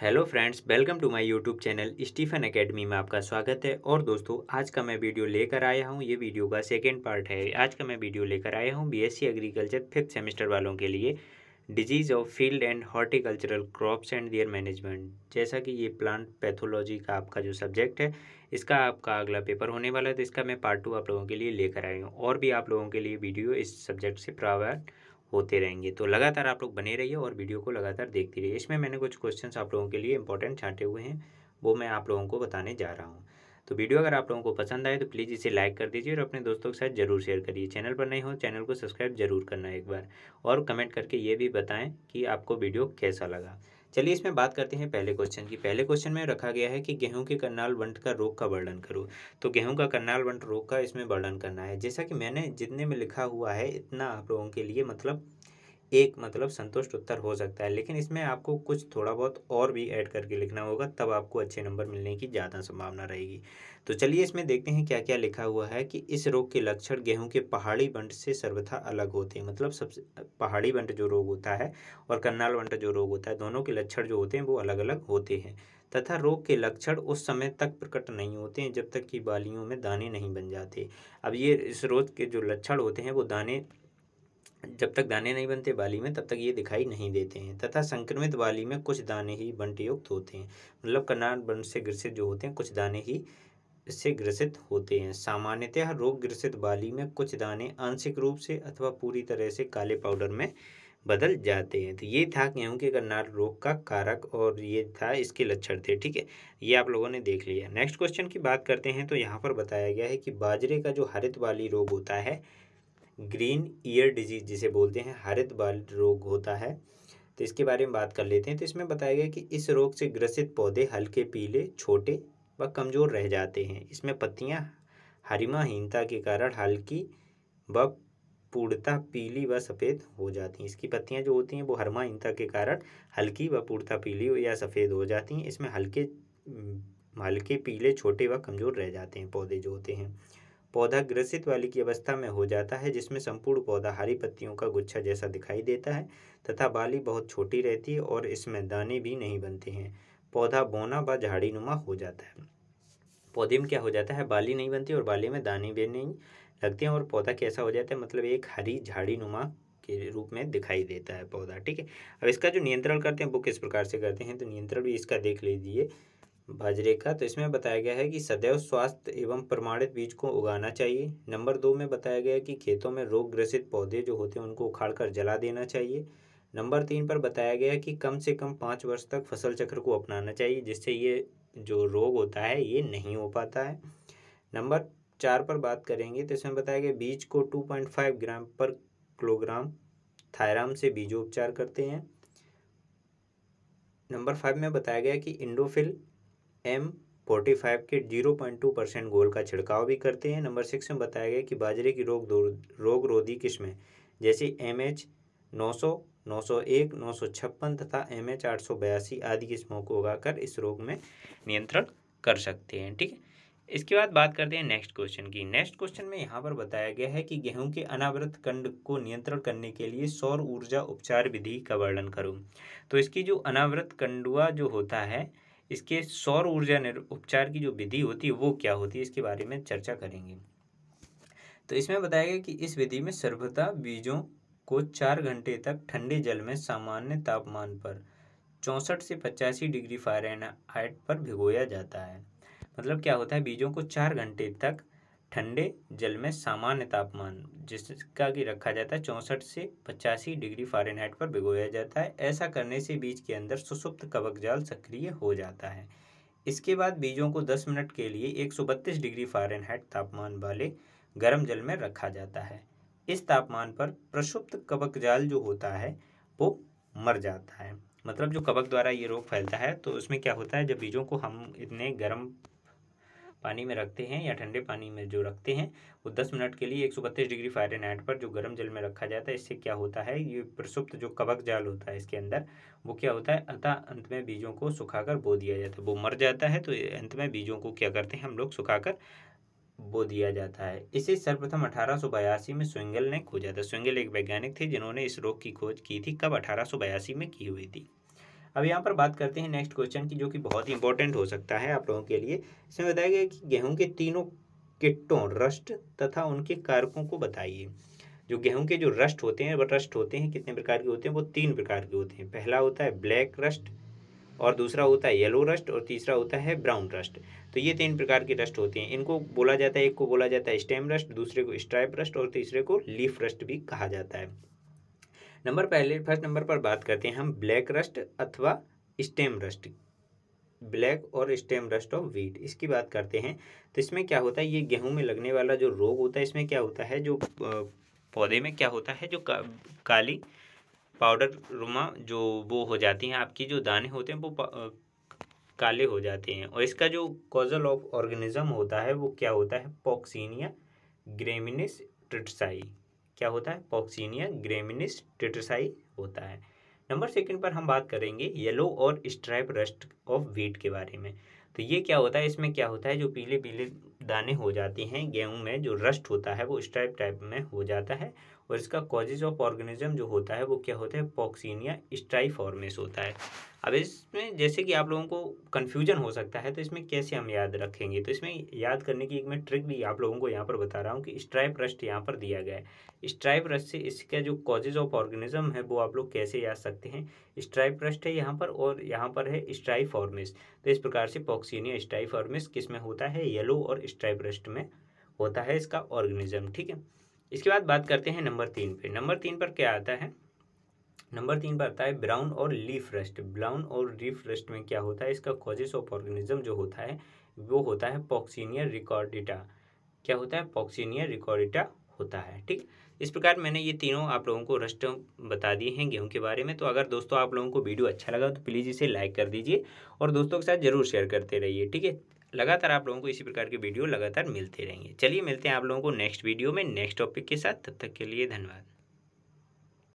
hello friends welcome to my YouTube channel Stephen Academy में आपका स्वागत है और दोस्तों आज का मैं वीडियो लेकर आया हूं ये वीडियो का सेकंड पार्ट है आज का मैं वीडियो लेकर आया हूं बीएससी एग्रीकल्चर फिफ्थ सेमेस्टर वालों के लिए disease of field and horticultural crops and their management जैसा कि ये प्लांट पैथोलॉजी का आपका जो सब्जेक्ट है इसका आपका अगला पेपर होने वाला है तो इसका मैं पार्ट टू आप लोगों के लिए लेकर आई हूँ और भी आप लोगों के लिए वीडियो इस सब्जेक्ट से प्रावर होते रहेंगे तो लगातार आप लोग बने रहिए और वीडियो को लगातार देखते रहिए इसमें मैंने कुछ क्वेश्चन आप लोगों के लिए इंपॉर्टेंट छाटे हुए हैं वो मैं आप लोगों को बताने जा रहा हूँ तो वीडियो अगर आप लोगों को पसंद आए तो प्लीज़ इसे लाइक कर दीजिए और अपने दोस्तों के साथ जरूर शेयर करिए चैनल पर नहीं हो चैनल को सब्सक्राइब जरूर करना एक बार और कमेंट करके ये भी बताएं कि आपको वीडियो कैसा लगा चलिए इसमें बात करते हैं पहले क्वेश्चन की पहले क्वेश्चन में रखा गया है कि गेहूं के करनाल वंट का रोग का वर्णन करो तो गेहूं का करनाल वंट रोग का इसमें वर्णन करना है जैसा कि मैंने जितने में लिखा हुआ है इतना आप लोगों के लिए मतलब एक मतलब संतुष्ट उत्तर हो सकता है लेकिन इसमें आपको कुछ थोड़ा बहुत और भी ऐड करके लिखना होगा तब आपको अच्छे नंबर मिलने की ज़्यादा संभावना रहेगी तो चलिए इसमें देखते हैं क्या क्या लिखा हुआ है कि इस रोग के लक्षण गेहूं के पहाड़ी बंट से सर्वथा अलग होते हैं मतलब सबसे पहाड़ी बंट जो रोग होता है और करनाल बंट जो रोग होता है दोनों के लक्षण जो होते हैं वो अलग अलग होते हैं तथा रोग के लक्षण उस समय तक प्रकट नहीं होते हैं जब तक कि बालियों में दाने नहीं बन जाते अब ये इस रोग के जो लक्षण होते हैं वो दाने जब तक दाने नहीं बनते बाली में तब तक ये दिखाई नहीं देते हैं तथा संक्रमित बाली में कुछ दाने ही बंटे युक्त होते हैं मतलब कनार बन से ग्रसित जो होते हैं कुछ दाने ही इससे ग्रसित होते हैं सामान्यतः रोग ग्रसित बाली में कुछ दाने आंशिक रूप से अथवा पूरी तरह से काले पाउडर में बदल जाते हैं तो ये था गेहूँ के करनाल रोग का कारक और ये था इसके लक्षण थे ठीक है ये आप लोगों ने देख लिया नेक्स्ट क्वेश्चन की बात करते हैं तो यहाँ पर बताया गया है कि बाजरे का जो हरित बाली रोग होता है ग्रीन ईयर डिजीज जिसे बोलते हैं हरित बाल रोग होता है तो इसके बारे में बात कर लेते हैं तो इसमें बताया गया कि इस रोग से ग्रसित पौधे हल्के पीले छोटे व कमज़ोर रह जाते हैं इसमें पत्तियां हरिमाहीनता के कारण हल्की व पूर्णता पीली व सफ़ेद हो जाती हैं इसकी पत्तियां जो होती हैं वो हरमाहीनता के कारण हल्की व पूर्णता पीली या सफ़ेद हो जाती हैं इसमें हल्के हल्के पीले छोटे व कमज़ोर रह जाते हैं पौधे जो होते हैं पौधा ग्रसित वाली की अवस्था में हो जाता है जिसमें संपूर्ण पौधा हरी पत्तियों का गुच्छा जैसा दिखाई देता है तथा बाली बहुत छोटी रहती है और इसमें दाने भी नहीं बनते हैं पौधा बोना व झाड़ी नुमा हो जाता है पौधे में क्या हो जाता है बाली नहीं बनती और बाली में दाने भी नहीं लगते हैं और पौधा कैसा हो जाता है मतलब एक हरी झाड़ी नुमा के रूप में दिखाई देता है पौधा ठीक है अब इसका जो नियंत्रण करते हैं वो किस प्रकार से करते हैं तो नियंत्रण भी इसका देख लीजिए बाजरे का तो इसमें बताया गया है कि सदैव स्वास्थ्य एवं प्रमाणित बीज को उगाना चाहिए नंबर दो में बताया गया है कि खेतों में रोग ग्रसित पौधे जो होते हैं उनको उखाड़ कर जला देना चाहिए नंबर तीन पर बताया गया है कि कम से कम पाँच वर्ष तक फसल चक्र को अपनाना चाहिए जिससे ये जो रोग होता है ये नहीं हो पाता है नंबर चार पर बात करेंगे तो इसमें बताया गया बीज को टू पॉइंट फाइव ग्राम पर किलोग्राम थायराम से बीजोपचार करते हैं नंबर फाइव में बताया गया कि इंडोफिल एम फोर्टी फाइव के जीरो पॉइंट टू परसेंट गोल का छिड़काव भी करते हैं नंबर सिक्स में बताया गया कि बाजरे की रोग रोग रोधी किस्में जैसे एम एच नौ सौ नौ सौ एक नौ सौ छप्पन तथा एम एच आठ सौ बयासी आदि किस्मों को उगाकर इस रोग में नियंत्रण कर सकते हैं ठीक है इसके बाद बात करते हैं नेक्स्ट क्वेश्चन की नेक्स्ट क्वेश्चन में यहाँ पर बताया गया है कि गेहूं के अनावृत कंड को नियंत्रण करने के लिए सौर ऊर्जा उपचार विधि का वर्णन करूँ तो इसकी जो अनावृत कंडुआ जो होता है इसके सौर ऊर्जा उपचार की जो विधि होती है वो क्या होती है इसके बारे में चर्चा करेंगे तो इसमें बताया गया कि इस विधि में सर्वथा बीजों को चार घंटे तक ठंडे जल में सामान्य तापमान पर चौंसठ से पचासी डिग्री फारेनहाइट पर भिगोया जाता है मतलब क्या होता है बीजों को चार घंटे तक ठंडे जल में सामान्य तापमान जिसका कि रखा जाता है चौंसठ से पचासी डिग्री फ़ारेनहाइट पर भिगोया जाता है ऐसा करने से बीज के अंदर सुसुप्त कवक जाल सक्रिय हो जाता है इसके बाद बीजों को 10 मिनट के लिए बत्तीस डिग्री फ़ारेनहाइट तापमान वाले गर्म जल में रखा जाता है इस तापमान पर प्रसुप्त कवक जाल जो होता है वो मर जाता है मतलब जो कवक द्वारा ये रोग फैलता है तो उसमें क्या होता है जब बीजों को हम इतने गर्म पानी में रखते हैं या ठंडे पानी में जो रखते हैं वो दस मिनट के लिए एक डिग्री फ़ारेनहाइट पर जो गर्म जल में रखा जाता है इससे क्या होता है ये प्रसुप्त जो कवक जाल होता है इसके अंदर वो क्या होता है अतः अंत में बीजों को सुखाकर बो दिया जाता है वो मर जाता है तो अंत में बीजों को क्या करते हैं हम लोग सुखाकर बो दिया जाता है इसे सर्वप्रथम अठारह में स्विंगल ने खोजा था स्विंगल एक वैज्ञानिक थे जिन्होंने इस रोग की खोज की थी कब अठारह में की हुई थी अब यहाँ पर बात करते हैं नेक्स्ट क्वेश्चन की जो कि बहुत ही इंपॉर्टेंट हो सकता है आप लोगों के लिए इसमें बताया गया कि गेहूं के तीनों किट्टों रस्ट तथा उनके कारकों को बताइए जो गेहूं के जो रस्ट होते हैं रस्ट होते हैं कितने प्रकार के होते हैं वो तीन प्रकार के होते हैं पहला होता है ब्लैक रस्ट और दूसरा होता है येलो रस्ट और तीसरा होता है ब्राउन रस्ट तो ये तीन प्रकार के रस्ट होते हैं इनको बोला जाता है एक को बोला जाता है स्टेम रस्ट दूसरे को स्ट्राइप रस्ट और तीसरे को लीफ रस्ट भी कहा जाता है नंबर पहले फर्स्ट नंबर पर बात करते हैं हम ब्लैक रस्ट अथवा स्टेम रस्ट ब्लैक और स्टेम रस्ट ऑफ वीट इसकी बात करते हैं तो इसमें क्या होता है ये गेहूं में लगने वाला जो रोग होता है इसमें क्या होता है जो पौधे में क्या होता है जो का, काली पाउडर रुमा जो वो हो जाती हैं आपकी जो दाने होते हैं वो काले हो जाते हैं और इसका जो कॉजल ऑफ ऑर्गेनिज्म होता है वो क्या होता है पॉक्सीनिया ग्रेमिनिस ट्रिटसाई क्या होता है पॉक्सीनिया ग्रेमिनिस टिट्रसाई होता है नंबर सेकंड पर हम बात करेंगे येलो और स्ट्राइप रस्ट ऑफ वीट के बारे में तो ये क्या होता है इसमें क्या होता है जो पीले पीले दाने हो जाते हैं गेहूं में जो रस्ट होता है वो स्ट्राइप टाइप में हो जाता है और इसका कॉजेज ऑफ ऑर्गेनिज्म जो होता है वो क्या होता है पॉक्सिनिया स्ट्राइफॉर्मेस होता है अब इसमें जैसे कि आप लोगों को कन्फ्यूजन हो सकता है तो इसमें कैसे हम याद रखेंगे तो इसमें याद करने की एक मैं ट्रिक भी आप लोगों को यहाँ पर बता रहा हूँ कि स्ट्राइप रस्ट यहाँ पर दिया गया है स्ट्राइप रस्ट से इसका जो कॉजेज ऑफ ऑर्गेनिज्म है वो आप लोग कैसे याद सकते हैं स्ट्राइप रस्ट है यहाँ पर और यहाँ पर है स्ट्राइफॉर्मिस तो इस प्रकार से पॉक्सीनिया स्ट्राइफॉर्मिस किस में होता है येलो और स्ट्राइप रस्ट में होता है इसका ऑर्गेनिज्म ठीक है इसके बाद बात करते हैं नंबर तीन पे नंबर तीन पर क्या आता है नंबर तीन पर आता है ब्राउन और लीफ रस्ट ब्राउन और लीफ रस्ट में क्या होता है इसका कॉजेस ऑफ ऑर्गेनिज्म जो होता है वो होता है पॉक्सीनियर रिकॉर्डिटा क्या होता है पॉक्सीनियर रिकॉर्डिटा होता है ठीक इस प्रकार मैंने ये तीनों आप लोगों को रस्ट बता दिए हैं गेहूं के बारे में तो अगर दोस्तों आप लोगों को वीडियो अच्छा लगा तो प्लीज़ इसे लाइक कर दीजिए और दोस्तों के साथ ज़रूर शेयर करते रहिए ठीक है लगातार आप लोगों को इसी प्रकार के वीडियो लगातार मिलते रहेंगे चलिए मिलते हैं आप लोगों को नेक्स्ट वीडियो में नेक्स्ट टॉपिक के साथ तब तक के लिए धन्यवाद